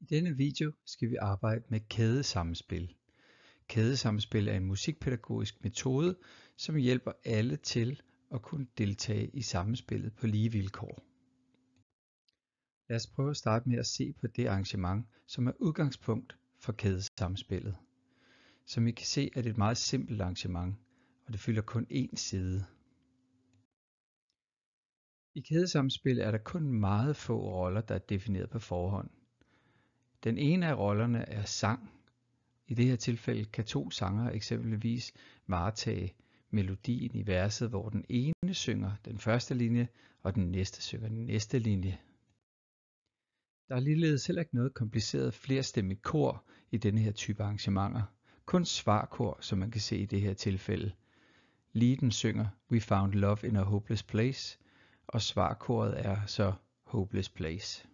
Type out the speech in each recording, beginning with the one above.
I denne video skal vi arbejde med kædesamspil. Kædesamspil er en musikpædagogisk metode, som hjælper alle til at kunne deltage i samspillet på lige vilkår. Lad os prøve at starte med at se på det arrangement, som er udgangspunkt for kædesamspillet. Som I kan se er det et meget simpelt arrangement, og det fylder kun én side. I kædesamspil er der kun meget få roller, der er defineret på forhånd. Den ene af rollerne er sang. I det her tilfælde kan to sanger eksempelvis varetage melodien i verset, hvor den ene synger den første linje, og den næste synger den næste linje. Der er ligeledes heller ikke noget kompliceret flerstemmigt kor i denne her type arrangementer. Kun svarkor, som man kan se i det her tilfælde. Liden synger We found love in a hopeless place, og svarkoret er så Hopeless Place.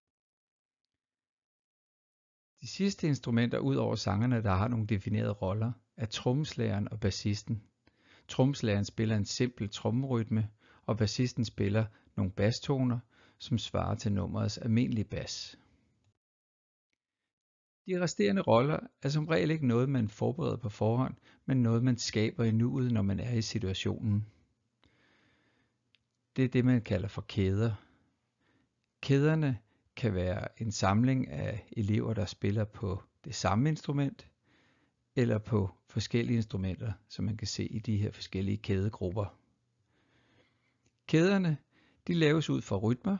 De sidste instrumenter udover sangerne der har nogle definerede roller er trommeslageren og bassisten. Trommeslageren spiller en simpel trommerytme og bassisten spiller nogle bastoner som svarer til nummerets almindelige bas. De resterende roller er som regel ikke noget man forbereder på forhånd, men noget man skaber i nuet når man er i situationen. Det er det man kalder for kæder. Kæderne kan være en samling af elever, der spiller på det samme instrument, eller på forskellige instrumenter, som man kan se i de her forskellige kædegrupper. Kæderne de laves ud fra rytmer,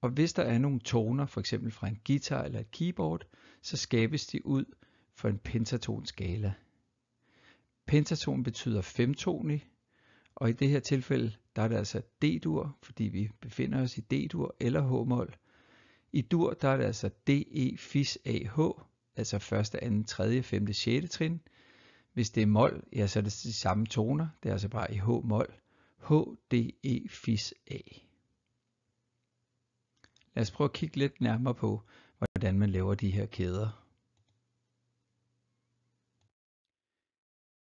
og hvis der er nogle toner, for eksempel fra en guitar eller et keyboard, så skabes de ud for en pentatonskala. Pentaton betyder femtonig, og i det her tilfælde der er det altså D-dur, fordi vi befinder os i D-dur eller H-mol, i dur der er det altså DE fis H, altså første, anden, tredje, femte, sjette trin. Hvis det er mol, ja, så er det de samme toner. Det er altså bare i H mol. H, D, E, fis A. Lad os prøve at kigge lidt nærmere på, hvordan man laver de her kæder.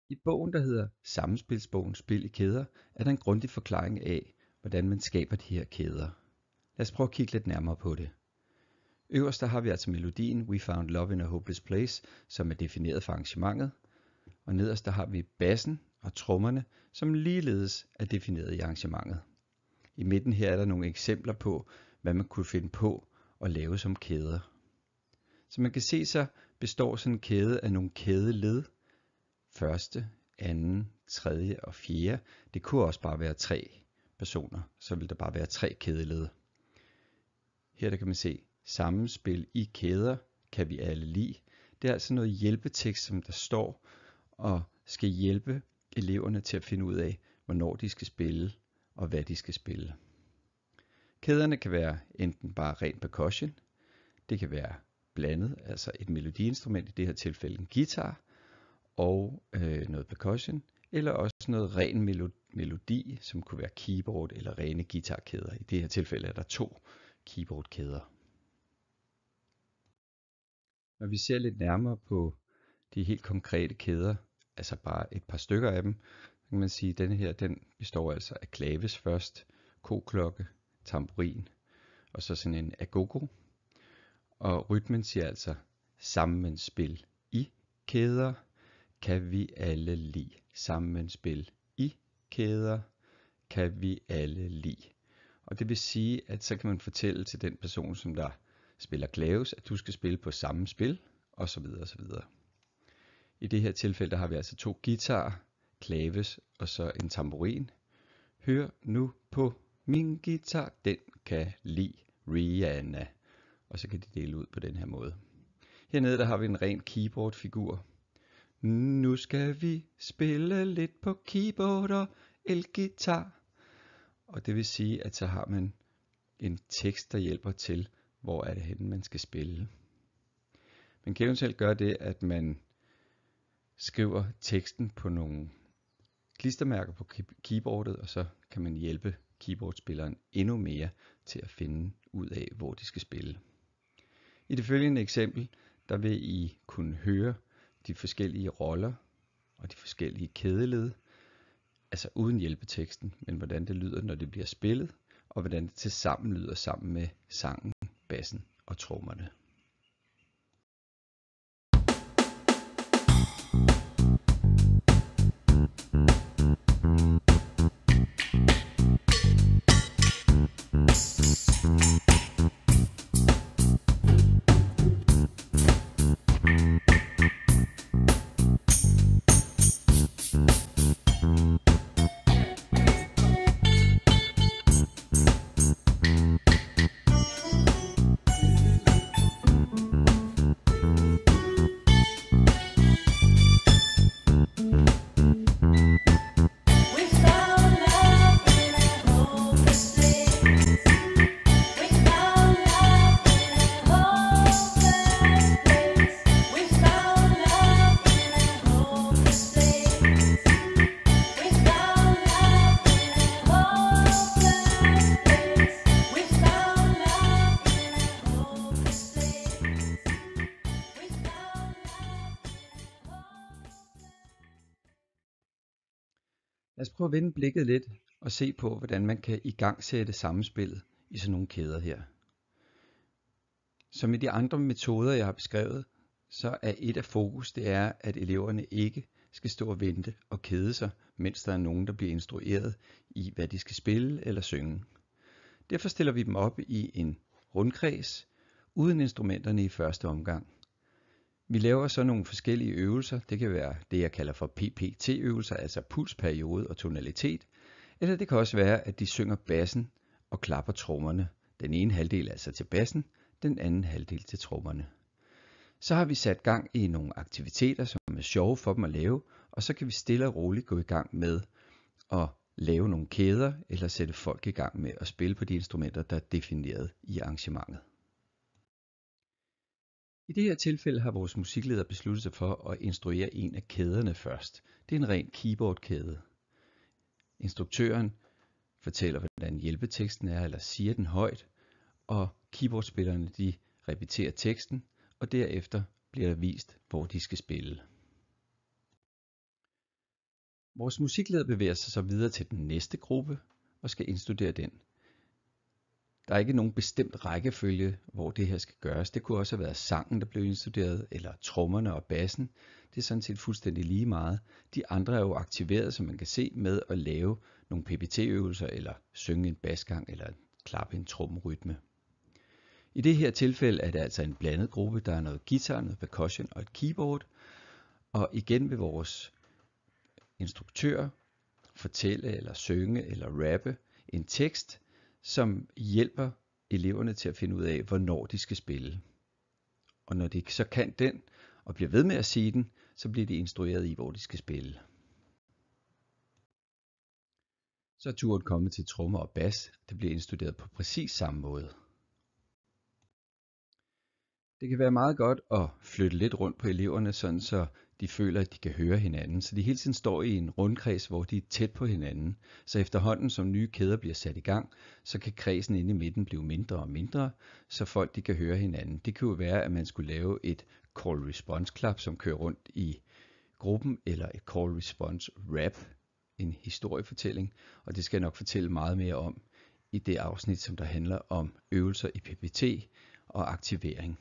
I bogen, der hedder Sammenspilsbogen Spil i kæder, er der en grundig forklaring af, hvordan man skaber de her kæder. Lad os prøve at kigge lidt nærmere på det. Øverst der har vi altså melodien We Found Love in a Hopeless Place, som er defineret for arrangementet. Og nederst der har vi bassen og trommerne, som ligeledes er defineret i arrangementet. I midten her er der nogle eksempler på, hvad man kunne finde på at lave som kæder. Som man kan se, så består sådan en kæde af nogle kædeled. Første, anden, tredje og fjerde. Det kunne også bare være tre personer, så vil der bare være tre kædeled. Her der kan man se sammenspil i kæder kan vi alle lide. Det er altså noget hjælpetekst, som der står og skal hjælpe eleverne til at finde ud af, hvornår de skal spille og hvad de skal spille. Kæderne kan være enten bare ren percussion, det kan være blandet, altså et melodiinstrument, i det her tilfælde en guitar, og øh, noget percussion, eller også noget ren melo- melodi, som kunne være keyboard eller rene guitarkæder. I det her tilfælde er der to keyboardkæder. Når vi ser lidt nærmere på de helt konkrete kæder, altså bare et par stykker af dem, så kan man sige, at denne her den består altså af klaves først, koklokke, tamburin og så sådan en agogo. Og rytmen siger altså sammenspil i kæder, kan vi alle lide sammenspil i kæder, kan vi alle lide. Og det vil sige, at så kan man fortælle til den person, som der spiller Klaus, at du skal spille på samme spil, osv. osv. I det her tilfælde har vi altså to guitarer, klaves og så en tamburin. Hør nu på min guitar, den kan lide Rihanna. Og så kan de dele ud på den her måde. Hernede der har vi en ren keyboard-figur. Nu skal vi spille lidt på keyboard og elgitar. Og det vil sige, at så har man en tekst, der hjælper til hvor er det henne, man skal spille. Man kan eventuelt gøre det, at man skriver teksten på nogle klistermærker på keyboardet, og så kan man hjælpe keyboardspilleren endnu mere til at finde ud af, hvor de skal spille. I det følgende eksempel, der vil I kunne høre de forskellige roller og de forskellige kædeled, altså uden hjælpeteksten, men hvordan det lyder, når det bliver spillet, og hvordan det til sammen lyder sammen med sangen bassen og trommerne Lad os prøve at vende blikket lidt og se på, hvordan man kan igangsætte samspillet i sådan nogle kæder her. Som i de andre metoder, jeg har beskrevet, så er et af fokus, det er, at eleverne ikke skal stå og vente og kede sig, mens der er nogen, der bliver instrueret i, hvad de skal spille eller synge. Derfor stiller vi dem op i en rundkreds, uden instrumenterne i første omgang – vi laver så nogle forskellige øvelser. Det kan være det, jeg kalder for PPT-øvelser, altså pulsperiode og tonalitet. Eller det kan også være, at de synger bassen og klapper trommerne. Den ene halvdel altså til bassen, den anden halvdel til trommerne. Så har vi sat gang i nogle aktiviteter, som er sjove for dem at lave, og så kan vi stille og roligt gå i gang med at lave nogle kæder eller sætte folk i gang med at spille på de instrumenter, der er defineret i arrangementet. I det her tilfælde har vores musikleder besluttet sig for at instruere en af kæderne først. Det er en ren keyboardkæde. Instruktøren fortæller, hvordan hjælpeteksten er, eller siger den højt, og keyboardspillerne de repeterer teksten, og derefter bliver der vist, hvor de skal spille. Vores musikleder bevæger sig så videre til den næste gruppe og skal indstudere den. Der er ikke nogen bestemt rækkefølge, hvor det her skal gøres. Det kunne også have været sangen, der blev instuderet, eller trommerne og bassen. Det er sådan set fuldstændig lige meget. De andre er jo aktiveret, som man kan se, med at lave nogle PPT-øvelser, eller synge en basgang, eller klappe en trommerytme. I det her tilfælde er det altså en blandet gruppe. Der er noget guitar, noget percussion og et keyboard. Og igen vil vores instruktør fortælle eller synge eller rappe en tekst, som hjælper eleverne til at finde ud af, hvornår de skal spille. Og når de så kan den, og bliver ved med at sige den, så bliver de instrueret i, hvor de skal spille. Så er turen kommet til trommer og bas, det bliver instrueret på præcis samme måde. Det kan være meget godt at flytte lidt rundt på eleverne, sådan så de føler, at de kan høre hinanden. Så de hele tiden står i en rundkreds, hvor de er tæt på hinanden. Så efterhånden, som nye kæder bliver sat i gang, så kan kredsen inde i midten blive mindre og mindre, så folk de kan høre hinanden. Det kan jo være, at man skulle lave et call-response-klap, som kører rundt i gruppen, eller et call-response-rap, en historiefortælling, og det skal jeg nok fortælle meget mere om i det afsnit, som der handler om øvelser i PPT og aktivering.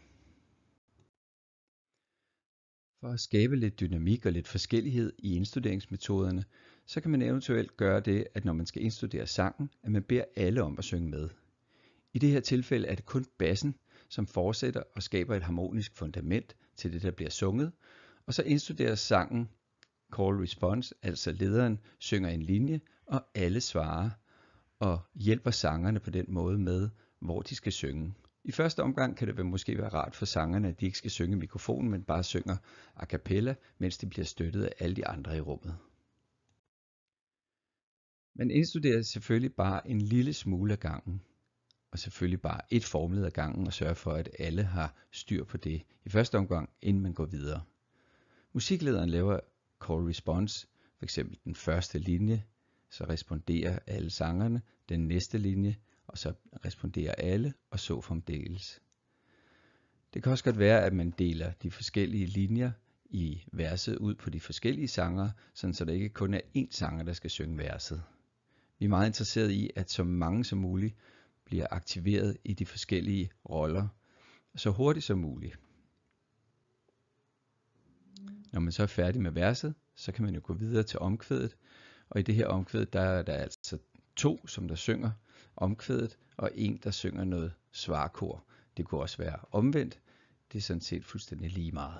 For at skabe lidt dynamik og lidt forskellighed i indstuderingsmetoderne, så kan man eventuelt gøre det, at når man skal indstudere sangen, at man beder alle om at synge med. I det her tilfælde er det kun bassen, som fortsætter og skaber et harmonisk fundament til det, der bliver sunget, og så indstuderer sangen Call Response, altså lederen synger en linje, og alle svarer og hjælper sangerne på den måde med, hvor de skal synge. I første omgang kan det måske være rart for sangerne, at de ikke skal synge mikrofonen, men bare synger a cappella, mens de bliver støttet af alle de andre i rummet. Man indstuderer selvfølgelig bare en lille smule af gangen, og selvfølgelig bare et formled af gangen og sørge for, at alle har styr på det i første omgang, inden man går videre. Musiklederen laver call response, f.eks. den første linje, så responderer alle sangerne, den næste linje, og så responderer alle, og så fremdeles. Det kan også godt være, at man deler de forskellige linjer i verset ud på de forskellige sanger, sådan så der ikke kun er én sanger, der skal synge verset. Vi er meget interesserede i, at så mange som muligt bliver aktiveret i de forskellige roller, så hurtigt som muligt. Når man så er færdig med verset, så kan man jo gå videre til omkvædet, og i det her omkvæd, der er der altså to, som der synger, omkvædet, og en, der synger noget svarkor. Det kunne også være omvendt. Det er sådan set fuldstændig lige meget.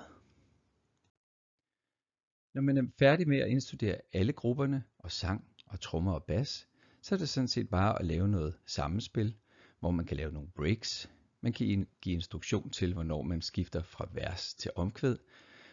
Når man er færdig med at indstudere alle grupperne og sang og trommer og bas, så er det sådan set bare at lave noget sammenspil, hvor man kan lave nogle breaks, man kan give instruktion til, hvornår man skifter fra vers til omkvæd,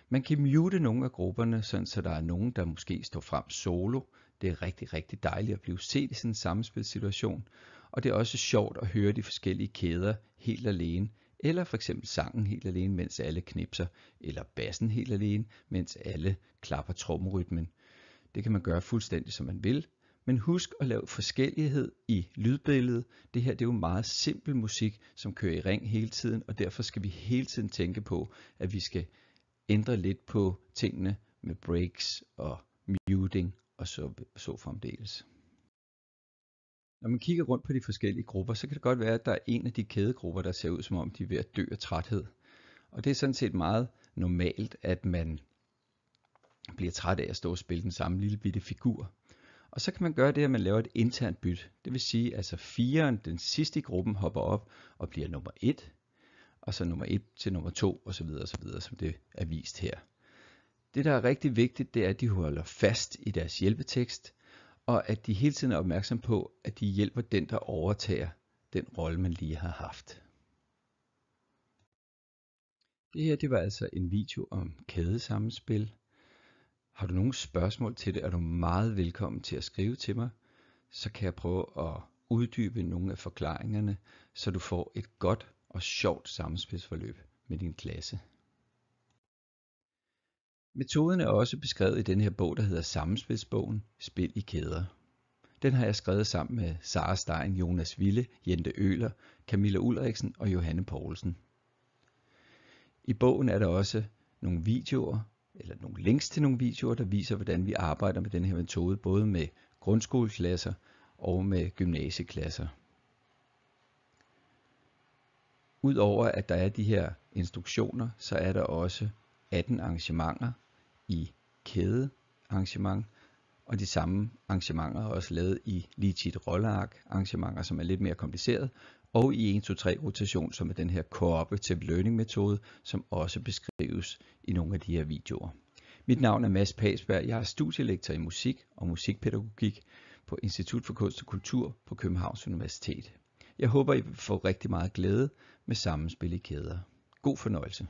man kan mute nogle af grupperne, sådan så der er nogen, der måske står frem solo. Det er rigtig, rigtig dejligt at blive set i sådan en samspilsituation. Og det er også sjovt at høre de forskellige kæder helt alene. Eller for eksempel sangen helt alene, mens alle knipser. Eller bassen helt alene, mens alle klapper trommerytmen. Det kan man gøre fuldstændig som man vil. Men husk at lave forskellighed i lydbilledet. Det her det er jo meget simpel musik, som kører i ring hele tiden, og derfor skal vi hele tiden tænke på, at vi skal ændre lidt på tingene med breaks og muting og så, så fremdeles. Når man kigger rundt på de forskellige grupper, så kan det godt være, at der er en af de kædegrupper, der ser ud som om, de er ved at dø af træthed. Og det er sådan set meget normalt, at man bliver træt af at stå og spille den samme lille bitte figur. Og så kan man gøre det, at man laver et internt byt. Det vil sige, at altså firen, den sidste i gruppen, hopper op og bliver nummer 1 og så nummer 1 til nummer 2 osv. osv., som det er vist her. Det, der er rigtig vigtigt, det er, at de holder fast i deres hjælpetekst, og at de hele tiden er opmærksom på, at de hjælper den, der overtager den rolle, man lige har haft. Det her det var altså en video om kædesammenspil. Har du nogle spørgsmål til det, er du meget velkommen til at skrive til mig, så kan jeg prøve at uddybe nogle af forklaringerne, så du får et godt og sjovt sammenspilsforløb med din klasse. Metoden er også beskrevet i den her bog, der hedder Sammenspidsbogen Spil i kæder. Den har jeg skrevet sammen med Sara Stein, Jonas Ville, Jente Øler, Camilla Ulriksen og Johanne Poulsen. I bogen er der også nogle videoer, eller nogle links til nogle videoer, der viser, hvordan vi arbejder med den her metode, både med grundskoleklasser og med gymnasieklasser. Udover at der er de her instruktioner, så er der også 18 arrangementer i kæde arrangement, og de samme arrangementer er også lavet i ligit Rollark arrangementer, som er lidt mere kompliceret, og i 1-2-3 rotation, som er den her cooperative learning metode, som også beskrives i nogle af de her videoer. Mit navn er Mads Pasberg, jeg er studielektor i musik og musikpædagogik på Institut for Kunst og Kultur på Københavns Universitet. Jeg håber, I får rigtig meget glæde med sammenspil i kæder. God fornøjelse.